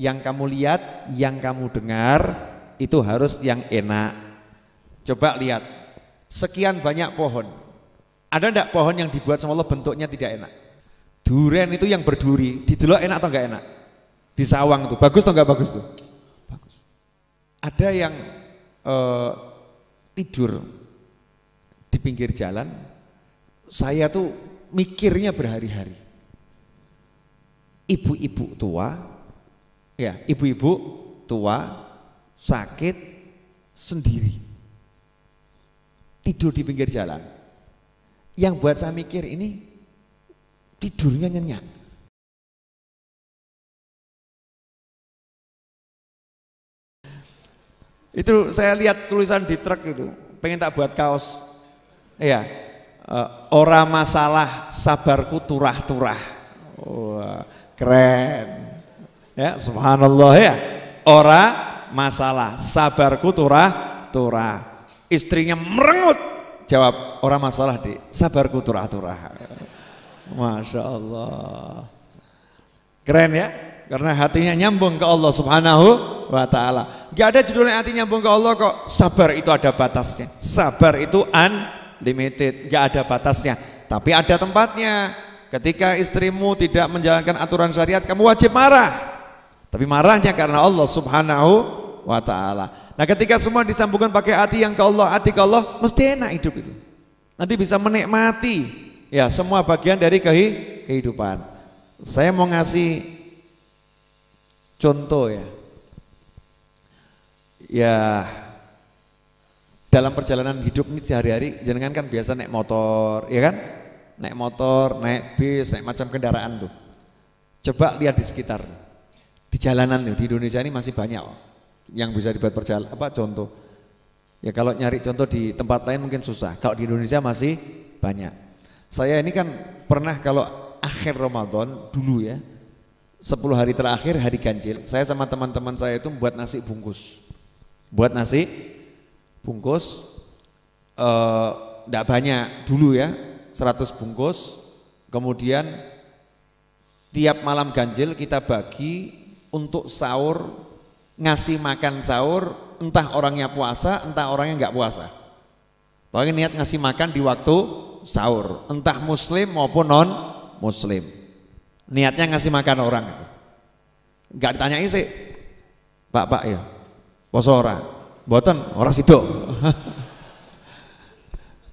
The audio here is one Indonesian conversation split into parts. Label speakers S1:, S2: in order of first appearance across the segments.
S1: yang kamu lihat, yang kamu dengar itu harus yang enak. Coba lihat, sekian banyak pohon. Ada enggak pohon yang dibuat sama Allah bentuknya tidak enak? Duren itu yang berduri, didelok enak atau enggak enak? Di sawang itu, bagus atau enggak bagus tuh? Bagus. Ada yang uh, tidur di pinggir jalan, saya tuh mikirnya berhari-hari. Ibu-ibu tua ya ibu-ibu tua sakit sendiri tidur di pinggir jalan yang buat saya mikir ini tidurnya nyenyak itu saya lihat tulisan di truk itu pengen tak buat kaos ya ora masalah sabarku turah-turah wah keren Ya, subhanallah ya. Ora masalah. Sabarku turah turah. Istrinya merengut. Jawab, ora masalah di sabarku turah turah. Masya Allah. Keren ya, karena hatinya nyambung ke Allah Subhanahu wa taala. Gak ada judulnya hati nyambung ke Allah kok. Sabar itu ada batasnya. Sabar itu unlimited, gak ada batasnya. Tapi ada tempatnya. Ketika istrimu tidak menjalankan aturan syariat, kamu wajib marah. Tapi marahnya karena Allah subhanahu wa ta'ala. Nah ketika semua disambungkan pakai hati yang ke Allah, hati ke Allah, mesti enak hidup itu. Nanti bisa menikmati ya semua bagian dari kehidupan. Saya mau ngasih contoh ya. Ya dalam perjalanan hidup ini sehari-hari jenengan kan biasa naik motor, ya kan? Naik motor, naik bis, naik macam kendaraan tuh. Coba lihat di sekitar tuh di jalanan di Indonesia ini masih banyak yang bisa dibuat perjalanan apa contoh. Ya kalau nyari contoh di tempat lain mungkin susah. Kalau di Indonesia masih banyak. Saya ini kan pernah kalau akhir Ramadan dulu ya 10 hari terakhir hari ganjil saya sama teman-teman saya itu buat nasi bungkus buat nasi bungkus tidak eh, uh, banyak dulu ya 100 bungkus kemudian tiap malam ganjil kita bagi untuk sahur, ngasih makan sahur, entah orangnya puasa, entah orangnya nggak puasa. Pokoknya niat ngasih makan di waktu sahur, entah muslim maupun non muslim. Niatnya ngasih makan orang itu. Enggak ditanya isi. Pak, pak ya. Poso ora. Boten, ora sido.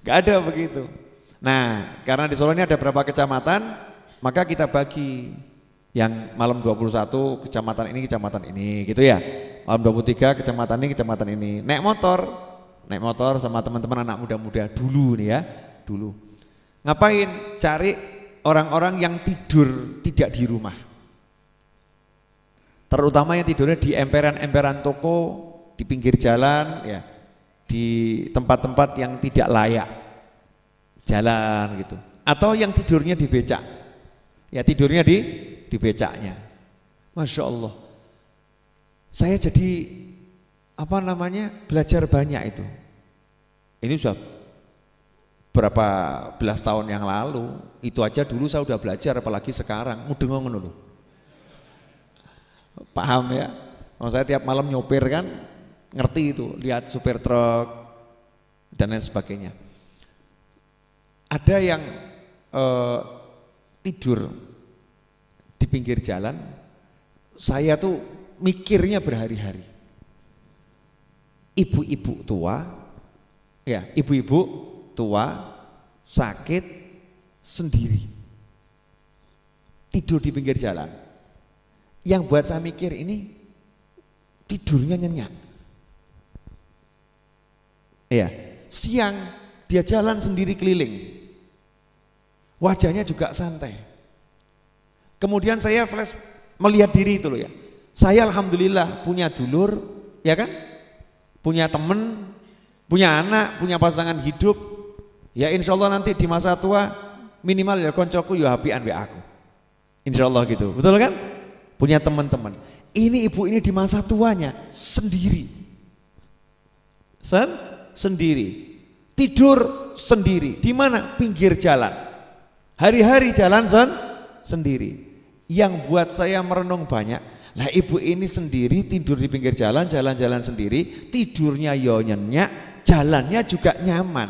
S1: Enggak ada begitu. Nah, karena di Solo ini ada berapa kecamatan, maka kita bagi yang malam 21 kecamatan ini kecamatan ini gitu ya. Malam 23 kecamatan ini kecamatan ini. Naik motor, naik motor sama teman-teman anak muda-muda dulu nih ya, dulu. Ngapain? Cari orang-orang yang tidur tidak di rumah. Terutama yang tidurnya di emperan-emperan toko, di pinggir jalan ya, di tempat-tempat yang tidak layak. Jalan gitu. Atau yang tidurnya di becak. Ya tidurnya di di becaknya. Masya Allah. Saya jadi apa namanya belajar banyak itu. Ini sudah berapa belas tahun yang lalu, itu aja dulu saya sudah belajar, apalagi sekarang, mudeng ngono Paham ya? Kalau saya tiap malam nyopir kan, ngerti itu, lihat supir truk dan lain sebagainya. Ada yang eh, tidur di pinggir jalan, saya tuh mikirnya berhari-hari. Ibu-ibu tua, ya ibu-ibu tua, sakit, sendiri. Tidur di pinggir jalan. Yang buat saya mikir ini tidurnya nyenyak. Ya, siang dia jalan sendiri keliling. Wajahnya juga santai Kemudian saya flash melihat diri itu loh ya. Saya alhamdulillah punya dulur, ya kan? Punya temen, punya anak, punya pasangan hidup. Ya insya Allah nanti di masa tua minimal ya koncoku ya happy anbi aku. Insya Allah gitu, betul kan? Punya teman-teman. Ini ibu ini di masa tuanya sendiri. Sen? Sendiri. Tidur sendiri. Di mana? Pinggir jalan. Hari-hari jalan sen? Sendiri yang buat saya merenung banyak. Lah ibu ini sendiri tidur di pinggir jalan, jalan-jalan sendiri, tidurnya yo ya nyenyak, jalannya juga nyaman.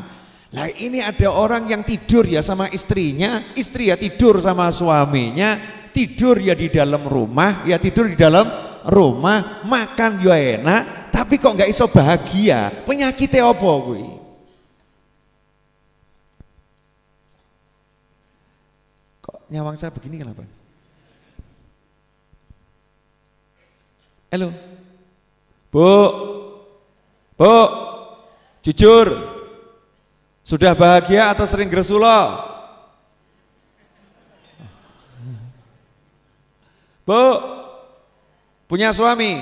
S1: Lah ini ada orang yang tidur ya sama istrinya, istri ya tidur sama suaminya, tidur ya di dalam rumah, ya tidur di dalam rumah, makan yo ya enak, tapi kok nggak iso bahagia. Penyakitnya apa gue. Kok nyawang saya begini kenapa? Halo. Bu. Bu. Jujur. Sudah bahagia atau sering gresula? Bu. Punya suami?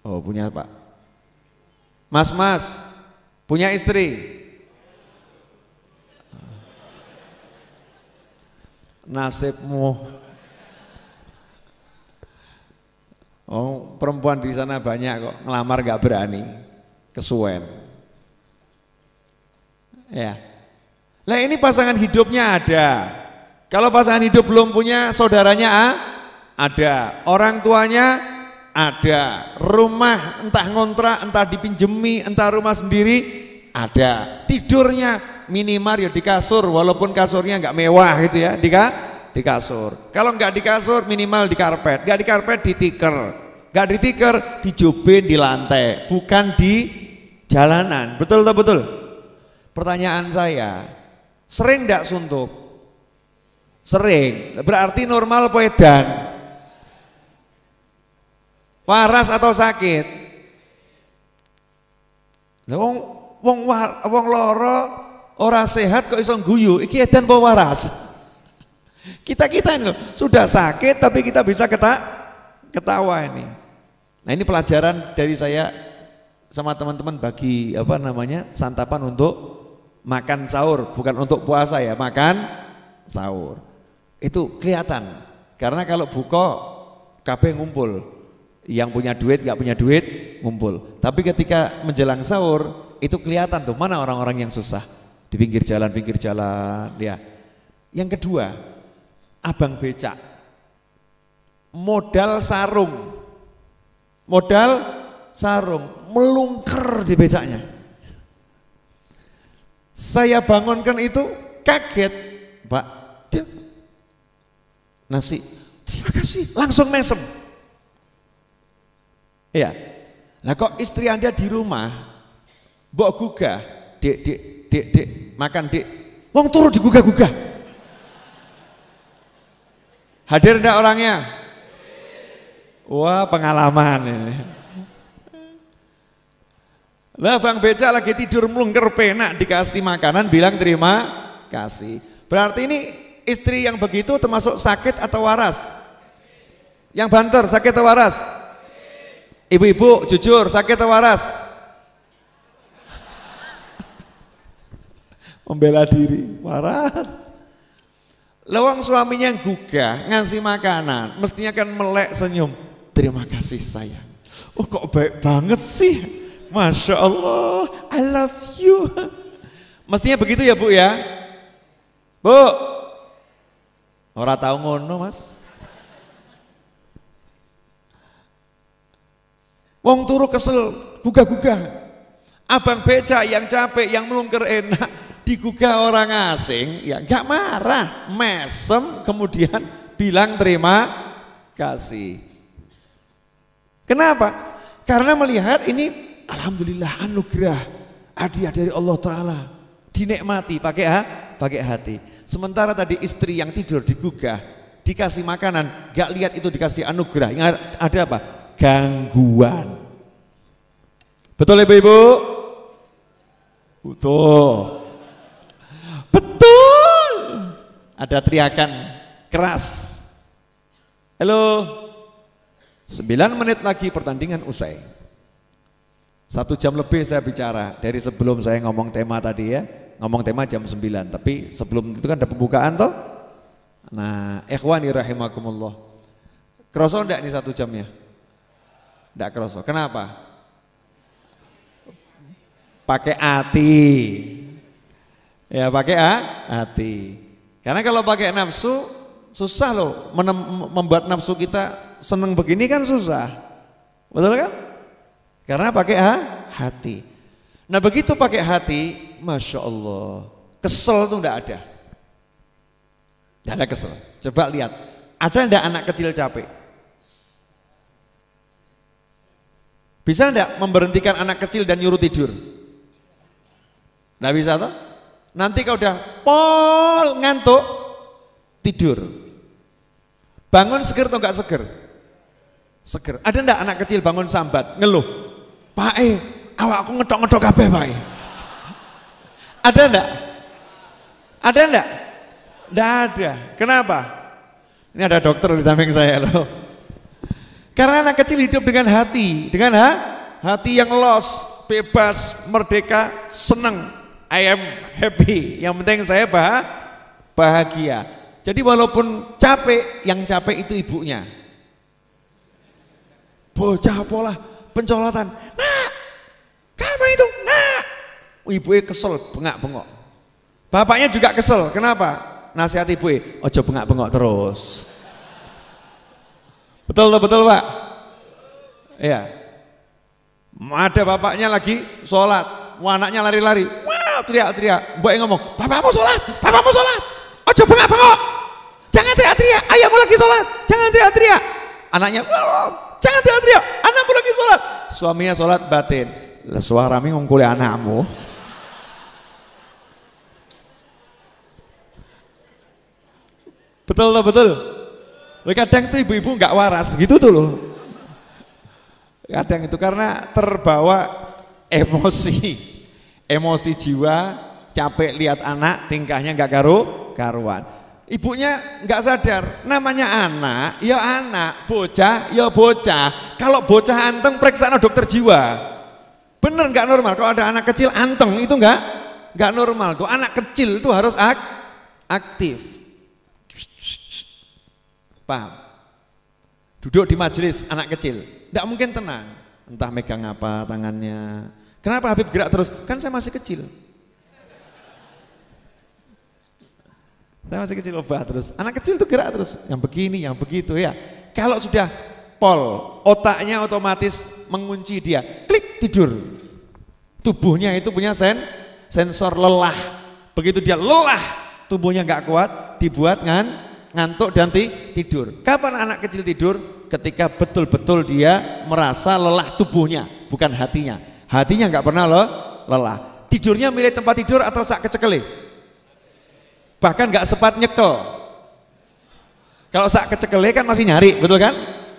S1: Oh, punya, Pak. Mas-mas, punya istri? Nasibmu. Oh, perempuan di sana banyak kok ngelamar gak berani, kesuwen. Ya. Nah ini pasangan hidupnya ada. Kalau pasangan hidup belum punya saudaranya ah, ada, orang tuanya ada, rumah entah ngontrak, entah dipinjemi, entah rumah sendiri ada. Tidurnya minimal ya di kasur walaupun kasurnya nggak mewah gitu ya, di, di kasur. Kalau nggak di kasur minimal di karpet, nggak di karpet di tikar nggak di tiker dijubin di lantai, bukan di jalanan. Betul atau betul? Pertanyaan saya, sering nggak suntuk? Sering. Berarti normal apa edan? Waras atau sakit? wong wong war, wong ora sehat kok iseng guyu. Iki edan apa waras? Kita-kita ini loh, sudah sakit tapi kita bisa ketak ketawa ini. Nah ini pelajaran dari saya sama teman-teman bagi apa namanya santapan untuk makan sahur, bukan untuk puasa ya, makan sahur. Itu kelihatan, karena kalau buka KB ngumpul, yang punya duit, nggak punya duit, ngumpul. Tapi ketika menjelang sahur, itu kelihatan tuh mana orang-orang yang susah di pinggir jalan pinggir jalan ya yang kedua abang becak. Modal sarung. Modal sarung melungker di becaknya. Saya bangunkan itu kaget, Pak. nasi. Terima kasih, langsung mesem. Iya. Lah kok istri Anda di rumah mbok gugah, Dik, Dik, Dik, Dik, makan Dik. Wong turu digugah-gugah. Hadir enggak orangnya? Wah pengalaman ini. Lah Bang Beca lagi tidur melungker penak dikasih makanan bilang terima kasih. Berarti ini istri yang begitu termasuk sakit atau waras? Yang banter sakit atau waras? Ibu-ibu jujur sakit atau waras? Membela diri, waras. Lawang suaminya gugah, ngasih makanan, mestinya kan melek senyum. Terima kasih sayang. Oh kok baik banget sih. Masya Allah, I love you. Mestinya begitu ya bu ya. Bu, orang tahu ngono mas. Wong turu kesel, gugah-gugah. Abang beca yang capek, yang melungker enak digugah orang asing ya nggak marah mesem kemudian bilang terima kasih kenapa karena melihat ini alhamdulillah anugerah hadiah dari Allah taala dinikmati pakai ha? pakai hati sementara tadi istri yang tidur digugah dikasih makanan nggak lihat itu dikasih anugerah yang ada apa gangguan betul ibu-ibu betul ada teriakan keras. Halo, 9 menit lagi pertandingan usai. Satu jam lebih saya bicara dari sebelum saya ngomong tema tadi ya. Ngomong tema jam 9, tapi sebelum itu kan ada pembukaan toh. Nah, ikhwani rahimakumullah. Kroso enggak ini satu jamnya? Enggak kroso. Kenapa? Pakai hati. Ya pakai a, hati. Karena kalau pakai nafsu susah loh membuat nafsu kita seneng begini kan susah. Betul kan? Karena pakai ha? hati. Nah begitu pakai hati, Masya Allah, kesel tuh tidak ada. tidak ada kesel. Coba lihat, ada tidak anak kecil capek? Bisa tidak memberhentikan anak kecil dan nyuruh tidur? Tidak bisa toh? Nanti kau udah pol ngantuk, tidur. Bangun seger atau enggak seger? Seger. Ada enggak anak kecil bangun sambat, ngeluh? Pak eh, awak aku ngedok-ngedok kabeh, Pak. Eh. Ada enggak? Ada enggak? Enggak ada. Kenapa? Ini ada dokter di samping saya loh. Karena anak kecil hidup dengan hati, dengan ha? hati yang los, bebas, merdeka, senang, I am happy. Yang penting saya bah bahagia. Jadi walaupun capek, yang capek itu ibunya. Bocah pola pencolotan. Nah, kamu itu nak. Ibu kesel, bengak-bengok. Bapaknya juga kesel. Kenapa? Nasihat ibu, ojo bengak-bengok terus. Betul betul Pak? Iya. Ada bapaknya lagi sholat, anaknya lari-lari teriak-teriak. Mbok ngomong, "Bapakmu salat, bapakmu salat." Ojo bengak-bengok. Jangan teriak-teriak, ayahmu lagi salat. Jangan teriak-teriak. Anaknya, "Jangan teriak-teriak, anakmu lagi salat." Suaminya salat batin. Lah suarami ngungkuli anakmu. Betul loh, betul. Kadang tuh ibu-ibu nggak waras gitu tuh loh. Kadang itu karena terbawa emosi emosi jiwa, capek lihat anak, tingkahnya nggak karu karuan. Ibunya nggak sadar, namanya anak, ya anak, bocah, ya bocah. Kalau bocah anteng periksa anak dokter jiwa. Bener nggak normal kalau ada anak kecil anteng itu nggak nggak normal tuh anak kecil itu harus ak aktif. Paham? Duduk di majelis anak kecil, nggak mungkin tenang. Entah megang apa tangannya, Kenapa Habib gerak terus? Kan saya masih kecil. Saya masih kecil obat terus. Anak kecil tuh gerak terus, yang begini, yang begitu ya. Kalau sudah pol, otaknya otomatis mengunci dia. Klik tidur. Tubuhnya itu punya sen sensor lelah. Begitu dia lelah, tubuhnya nggak kuat, dibuat ngan, ngantuk dan tidur. Kapan anak kecil tidur? Ketika betul-betul dia merasa lelah tubuhnya, bukan hatinya. Hatinya nggak pernah lo lelah. Tidurnya milih tempat tidur atau sak kecekele. Bahkan nggak sempat nyekel. Kalau sak kecekele kan masih nyari, betul kan?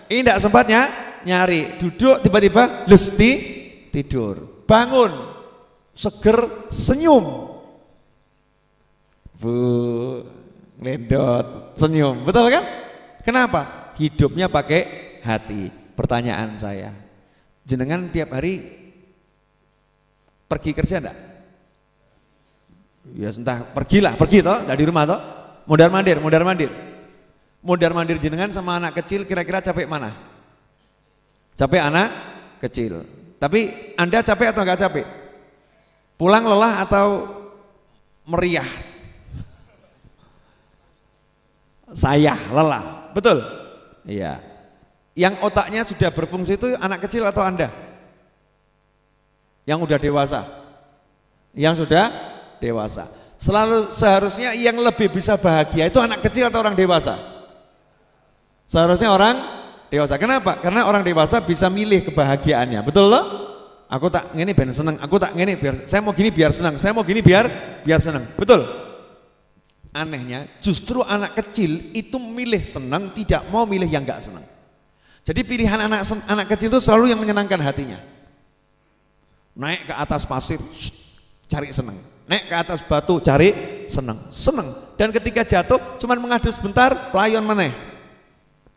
S1: Ini nggak sempatnya nyari. Duduk tiba-tiba lesti tidur. Bangun seger senyum. Bu, ngendot senyum, betul kan? Kenapa? Hidupnya pakai hati. Pertanyaan saya, jenengan tiap hari Pergi kerja enggak? Ya entah pergilah, pergi toh, enggak di rumah toh. Modar mandir, modar mandir. Modar mandir jenengan sama anak kecil kira-kira capek mana? Capek anak kecil. Tapi Anda capek atau enggak capek? Pulang lelah atau meriah? Saya lelah, betul? Iya. Yang otaknya sudah berfungsi itu anak kecil atau Anda? yang sudah dewasa. Yang sudah dewasa. Selalu seharusnya yang lebih bisa bahagia itu anak kecil atau orang dewasa? Seharusnya orang dewasa. Kenapa? Karena orang dewasa bisa milih kebahagiaannya. Betul loh? Aku tak ngene biar seneng, aku tak ngene biar saya mau gini biar senang. saya mau gini biar biar seneng. Betul? Anehnya justru anak kecil itu milih senang tidak mau milih yang enggak senang. Jadi pilihan anak anak kecil itu selalu yang menyenangkan hatinya. Naik ke atas pasir, cari seneng. Naik ke atas batu, cari seneng. Seneng. Dan ketika jatuh, cuman mengadu sebentar, pelayon meneh.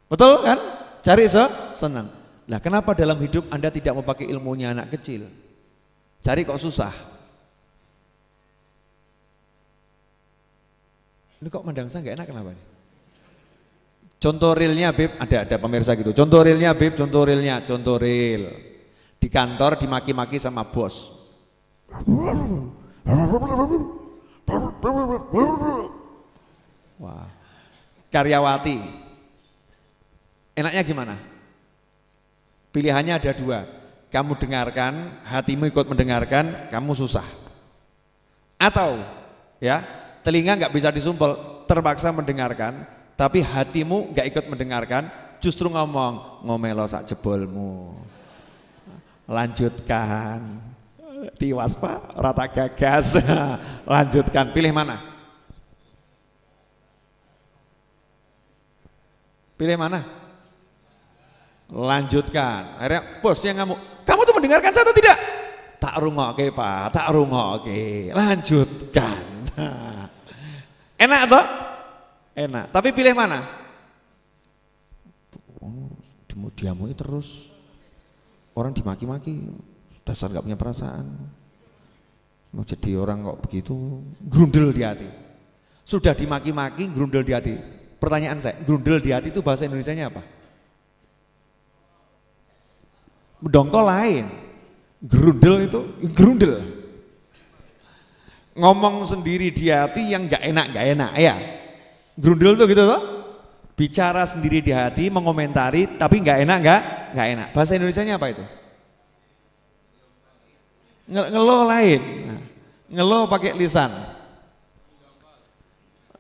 S1: Betul kan? Cari se seneng. Nah kenapa dalam hidup Anda tidak memakai ilmunya anak kecil? Cari kok susah? Ini kok mandang saya nggak enak kenapa nih? Contoh realnya Bib, ada ada pemirsa gitu. Contoh realnya Bib, contoh realnya, contoh real. Di kantor dimaki-maki sama bos. Wah. Karyawati. Enaknya gimana? Pilihannya ada dua. Kamu dengarkan, hatimu ikut mendengarkan, kamu susah. Atau ya, telinga nggak bisa disumpel, terpaksa mendengarkan, tapi hatimu nggak ikut mendengarkan, justru ngomong ngomelo sak jebolmu lanjutkan tiwas pak rata gagas lanjutkan pilih mana pilih mana lanjutkan akhirnya bosnya ngamuk kamu tuh mendengarkan saya atau tidak tak rungok oke pak tak rungok oke lanjutkan enak toh enak tapi pilih mana oh, diamu terus orang dimaki-maki dasar nggak punya perasaan mau jadi orang kok begitu grundel di hati sudah dimaki-maki grundel di hati pertanyaan saya grundel di hati itu bahasa Indonesia nya apa dongkol lain grundel itu grundel ngomong sendiri di hati yang nggak enak nggak enak ya grundel tuh gitu tuh bicara sendiri di hati, mengomentari, tapi nggak enak nggak? Nggak enak. Bahasa Indonesia-nya apa itu? Nge ngeluh lain, ngelo pakai lisan.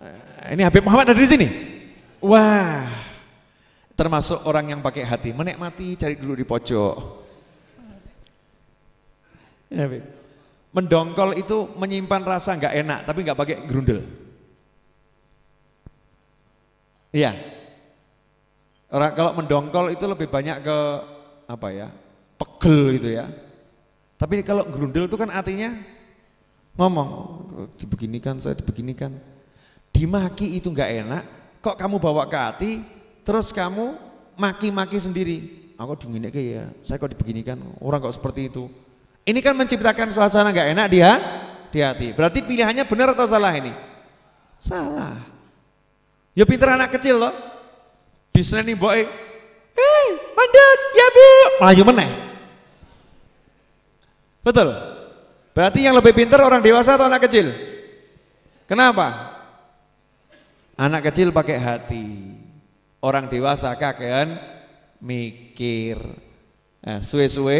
S1: Eh, ini Habib Muhammad ada di sini. Wah, termasuk orang yang pakai hati, menikmati cari dulu di pojok. Iya, Mendongkol itu menyimpan rasa nggak enak, tapi nggak pakai gerundel. Iya. Orang kalau mendongkol itu lebih banyak ke apa ya? Pegel gitu ya. Tapi kalau gerundel itu kan artinya ngomong dibeginikan saya dibeginikan. Dimaki itu enggak enak, kok kamu bawa ke hati terus kamu maki-maki sendiri. Aku dingin kayak ya, saya kok dibeginikan, orang kok seperti itu. Ini kan menciptakan suasana enggak enak dia di hati. Berarti pilihannya benar atau salah ini? Salah. Ya pinter anak kecil loh. Disney boy. E. Eh, mandut, ya bu. Melayu ya meneh. Betul. Berarti yang lebih pinter orang dewasa atau anak kecil? Kenapa? Anak kecil pakai hati. Orang dewasa kakean mikir. Nah, suwe-suwe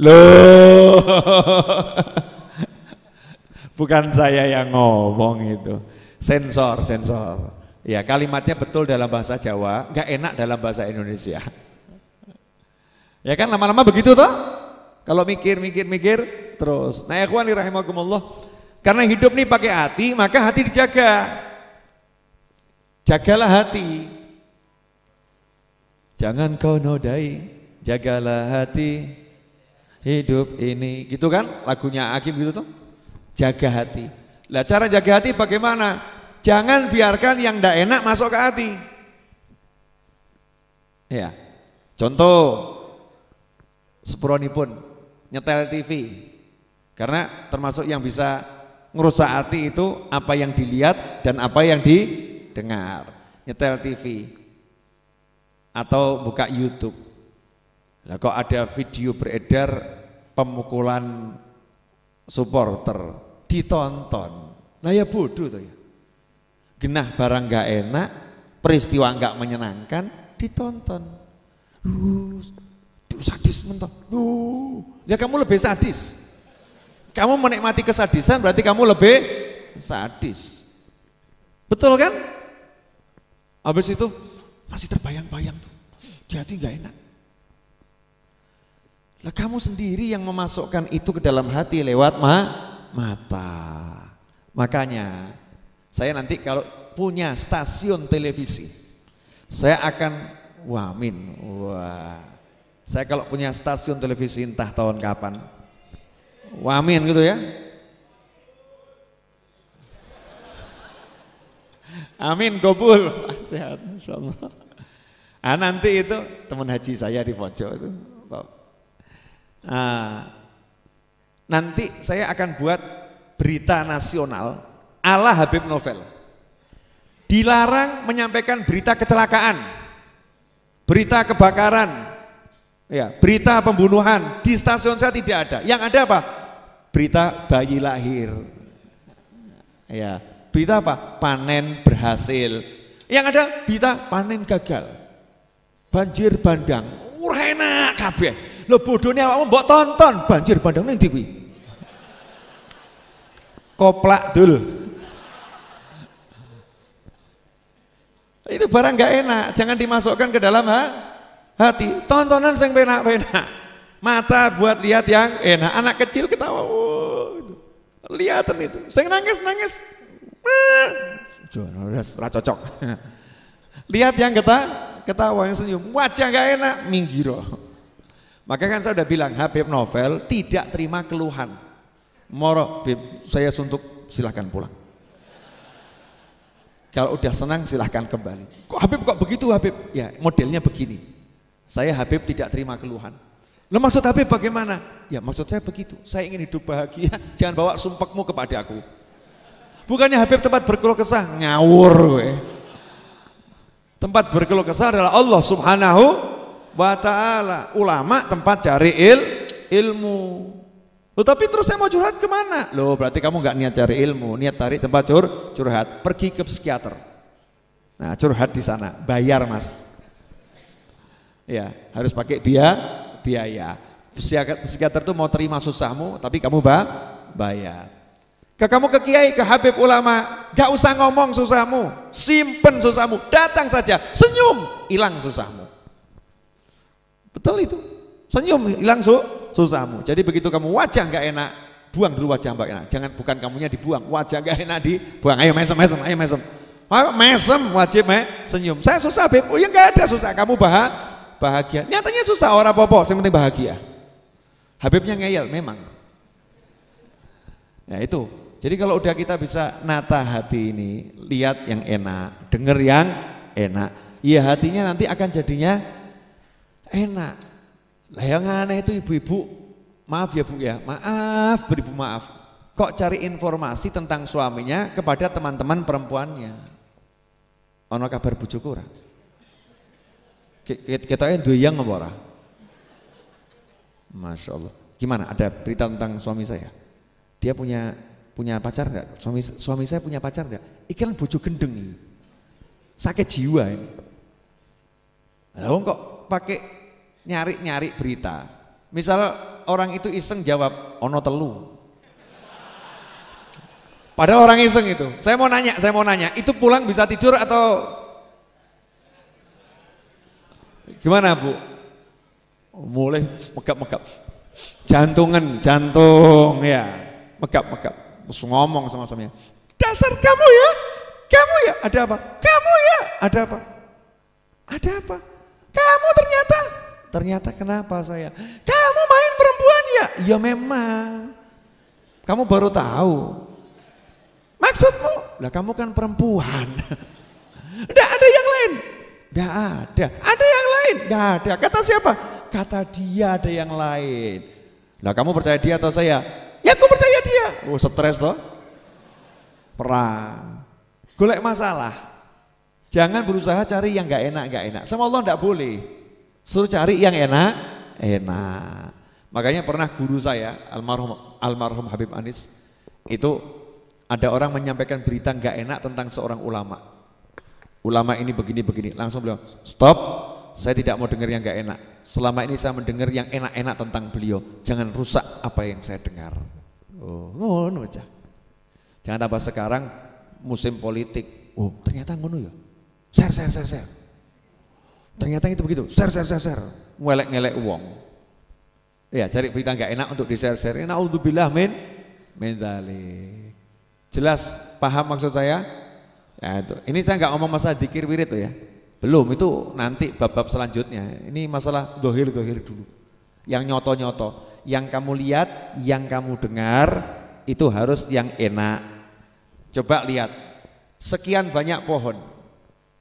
S2: loh.
S1: Bukan saya yang ngomong itu. Sensor, sensor. Ya, kalimatnya betul dalam bahasa Jawa, nggak enak dalam bahasa Indonesia. Ya kan lama-lama begitu toh? Kalau mikir, mikir, mikir terus. Nah, ikhwan ya rahimakumullah, karena hidup nih pakai hati, maka hati dijaga. Jagalah hati. Jangan kau nodai, jagalah hati. Hidup ini, gitu kan? Lagunya Akim gitu toh? Jaga hati. Lah cara jaga hati bagaimana? Jangan biarkan yang tidak enak masuk ke hati. Ya, contoh pun, nyetel TV karena termasuk yang bisa ngerusak hati itu apa yang dilihat dan apa yang didengar nyetel TV atau buka YouTube. Nah, kok ada video beredar pemukulan supporter ditonton. Nah ya bodoh tuh ya genah barang gak enak, peristiwa gak menyenangkan ditonton. Duh, sadis mentok. Duh, ya kamu lebih sadis. Kamu menikmati kesadisan berarti kamu lebih sadis. Betul kan? Habis itu masih terbayang-bayang tuh. Di hati gak enak. Lah kamu sendiri yang memasukkan itu ke dalam hati lewat ma mata. Makanya saya nanti kalau punya stasiun televisi, saya akan wamin. Wah. Saya kalau punya stasiun televisi entah tahun kapan. Wamin gitu ya. Amin gobul, Sehat insyaallah. Ah nanti itu teman haji saya di pojok itu. Ah, nanti saya akan buat berita nasional ala Habib Novel. Dilarang menyampaikan berita kecelakaan, berita kebakaran, ya, berita pembunuhan di stasiun saya tidak ada. Yang ada apa? Berita bayi lahir. Ya, berita apa? Panen berhasil. Yang ada berita panen gagal. Banjir bandang. Ora enak kabeh. Lho bodone mau mbok tonton banjir bandang nanti, ndi Koplak dul. Itu barang gak enak, jangan dimasukkan ke dalam ha? hati. Tontonan yang enak-enak, Mata buat lihat yang enak. Anak kecil ketawa. Oh, Lihatan itu. seng nangis-nangis. Ora cocok. lihat yang keta, ketawa yang senyum. Wajah gak enak, minggiro. Maka kan saya udah bilang Habib Novel tidak terima keluhan. Moro, Bib, saya suntuk silahkan pulang. Kalau udah senang silahkan kembali. Kok Habib kok begitu Habib? Ya modelnya begini. Saya Habib tidak terima keluhan. Lo maksud Habib bagaimana? Ya maksud saya begitu. Saya ingin hidup bahagia. Jangan bawa sumpekmu kepada aku. Bukannya Habib tempat berkeluh kesah ngawur gue. Tempat berkeluh kesah adalah Allah Subhanahu wa taala. Ulama tempat cari il, ilmu. Loh, tapi terus saya mau curhat kemana? Loh, berarti kamu nggak niat cari ilmu, niat tarik tempat cur, curhat. Pergi ke psikiater. Nah, curhat di sana, bayar mas. Ya, harus pakai biaya, biaya. Psikiater, psikiater tuh mau terima susahmu, tapi kamu ba, bayar. Ke kamu ke kiai, ke habib ulama, gak usah ngomong susahmu, simpen susahmu, datang saja, senyum, hilang susahmu. Betul itu, senyum, hilang susah susahmu. Jadi begitu kamu wajah nggak enak, buang dulu wajah mbak enak. Jangan bukan kamunya dibuang, wajah nggak enak dibuang. Ayo mesem, mesem, ayo mesem. Ayo mesem wajib me, senyum. Saya susah Beb. Oh ya nggak ada susah. Kamu bah bahagia. Nyatanya susah orang popo, yang penting bahagia. Habibnya ngeyel memang. Ya itu. Jadi kalau udah kita bisa nata hati ini, lihat yang enak, denger yang enak, iya hatinya nanti akan jadinya enak. Lah yang aneh itu ibu-ibu, maaf ya Bu ya, maaf beribu maaf. Kok cari informasi tentang suaminya kepada teman-teman perempuannya? Ono kabar cukur? kita yang dua yang apa Masya Allah. Gimana? Ada berita tentang suami saya? Dia punya punya pacar nggak? Suami suami saya punya pacar nggak? Ikan bojo gendeng nih. Sakit jiwa ini. Lalu kok pakai nyari-nyari berita. Misal orang itu iseng jawab ono telu.
S2: Padahal orang iseng itu.
S1: Saya mau nanya, saya mau nanya, itu pulang bisa tidur atau gimana bu? Mulai megap-megap, jantungan, jantung ya, megap-megap. Terus ngomong sama suaminya, dasar kamu ya, kamu ya, ada apa? Kamu ya, ada apa? Ada apa? Kamu ternyata Ternyata kenapa saya? Kamu main perempuan ya? Ya memang. Kamu baru tahu. Maksudmu? Lah kamu kan perempuan. Tidak ada yang lain. Tidak ada. Ada yang lain? Tidak ada. Kata siapa? Kata dia ada yang lain. Nah, kamu percaya dia atau saya? Ya aku percaya dia. Oh stres loh. Perang. Golek masalah. Jangan berusaha cari yang gak enak, gak enak. Sama Allah gak boleh. Suruh cari yang enak, enak. Makanya pernah guru saya, almarhum almarhum Habib Anis, itu ada orang menyampaikan berita nggak enak tentang seorang ulama. Ulama ini begini-begini, langsung beliau, stop, saya tidak mau dengar yang nggak enak. Selama ini saya mendengar yang enak-enak tentang beliau, jangan rusak apa yang saya dengar. Oh, ngono Jangan tambah sekarang musim politik. Oh, ternyata ngono ya. Share, share, share, share. Ternyata itu begitu, share, share, share, share. Ngelek-ngelek uang. Ya, cari berita nggak enak untuk di-share-share. Enak bilah min, min dalik. Jelas, paham maksud saya? Ya, itu. Ini saya nggak ngomong masalah dikir wirid tuh ya. Belum, itu nanti bab-bab selanjutnya. Ini masalah dohir-dohir dulu. Yang nyoto-nyoto. Yang kamu lihat, yang kamu dengar, itu harus yang enak. Coba lihat, sekian banyak pohon,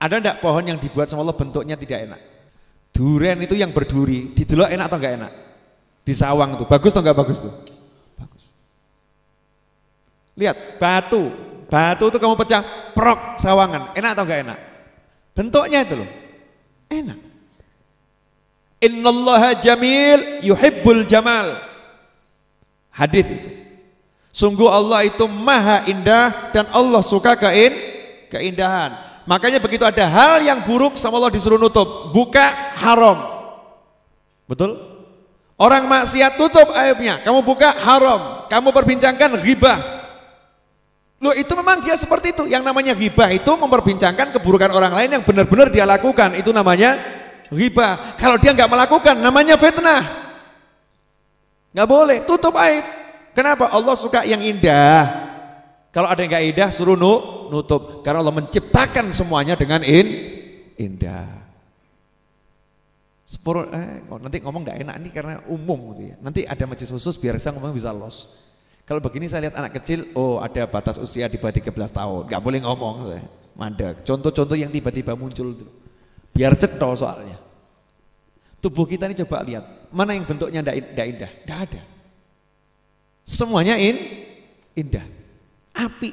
S1: ada enggak pohon yang dibuat sama Allah bentuknya tidak enak? Duren itu yang berduri, didelok enak atau enggak enak? Di sawang itu, bagus atau enggak bagus tuh? Bagus. Lihat, batu. Batu itu kamu pecah, prok sawangan. Enak atau enggak enak? Bentuknya itu loh. Enak. Innallaha jamil yuhibbul jamal. Hadis itu. Sungguh Allah itu maha indah dan Allah suka kein keindahan. Makanya begitu ada hal yang buruk sama Allah disuruh nutup, buka haram. Betul? Orang maksiat tutup aibnya, kamu buka haram, kamu perbincangkan ghibah. Loh itu memang dia seperti itu, yang namanya ghibah itu memperbincangkan keburukan orang lain yang benar-benar dia lakukan, itu namanya ghibah. Kalau dia nggak melakukan, namanya fitnah. Nggak boleh, tutup aib. Kenapa? Allah suka yang indah, kalau ada yang gak indah suruh nu, nutup. Karena Allah menciptakan semuanya dengan in, indah. Sepur, eh, nanti ngomong gak enak nih karena umum gitu ya. Nanti ada majelis khusus biar saya ngomong bisa los. Kalau begini saya lihat anak kecil, oh ada batas usia di bawah 13 tahun, gak boleh ngomong Contoh-contoh yang tiba-tiba muncul itu. Biar cedoh soalnya. Tubuh kita ini coba lihat, mana yang bentuknya gak indah? Gak ada. Semuanya in, indah api.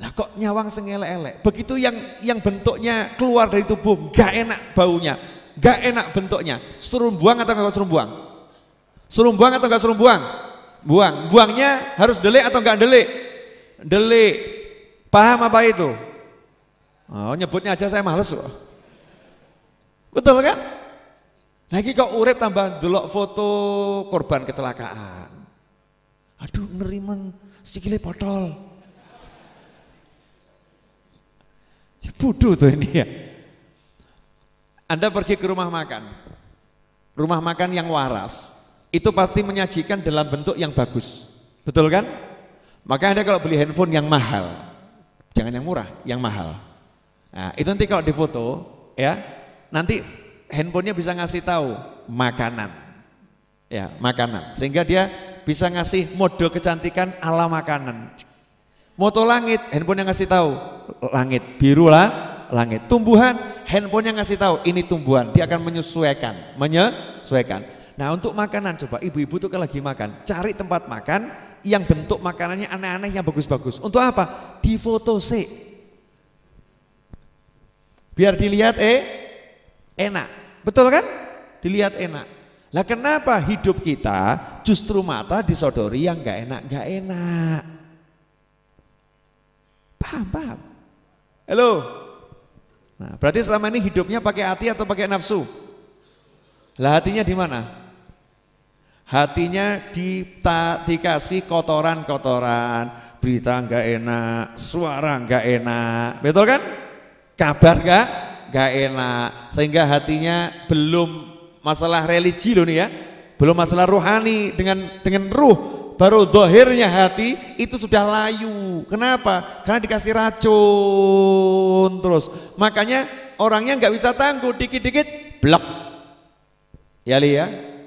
S1: Lah kok nyawang sengelek-elek? Begitu yang yang bentuknya keluar dari tubuh, gak enak baunya, gak enak bentuknya. Suruh buang atau enggak suruh buang? Suruh buang atau enggak suruh buang? Buang. Buangnya harus delik atau enggak delik? Delik. Paham apa itu? Oh, nyebutnya aja saya males loh. Betul kan? Lagi kok urip tambah delok foto korban kecelakaan. Aduh ngeri men sikile potol. Ya bodoh tuh ini ya. Anda pergi ke rumah makan, rumah makan yang waras, itu pasti menyajikan dalam bentuk yang bagus. Betul kan? Maka Anda kalau beli handphone yang mahal, jangan yang murah, yang mahal. Nah, itu nanti kalau difoto, ya, nanti handphonenya bisa ngasih tahu makanan. Ya, makanan. Sehingga dia bisa ngasih mode kecantikan ala makanan. Moto langit, handphone yang ngasih tahu langit biru lah, langit. Tumbuhan, handphone yang ngasih tahu ini tumbuhan. Dia akan menyesuaikan, menyesuaikan. Nah untuk makanan coba ibu-ibu tuh kalau lagi makan, cari tempat makan yang bentuk makanannya aneh-aneh yang bagus-bagus. Untuk apa? Di foto sih. Biar dilihat eh enak. Betul kan? Dilihat enak. Lah kenapa hidup kita justru mata disodori yang gak enak gak enak paham paham halo nah berarti selama ini hidupnya pakai hati atau pakai nafsu lah hatinya di mana hatinya dita, dikasih kotoran-kotoran berita gak enak suara gak enak betul kan kabar gak gak enak sehingga hatinya belum masalah religi loh nih ya belum masalah rohani dengan dengan ruh baru dohirnya hati itu sudah layu. Kenapa? Karena dikasih racun terus. Makanya orangnya nggak bisa tangguh, dikit-dikit blok. Ya li ya.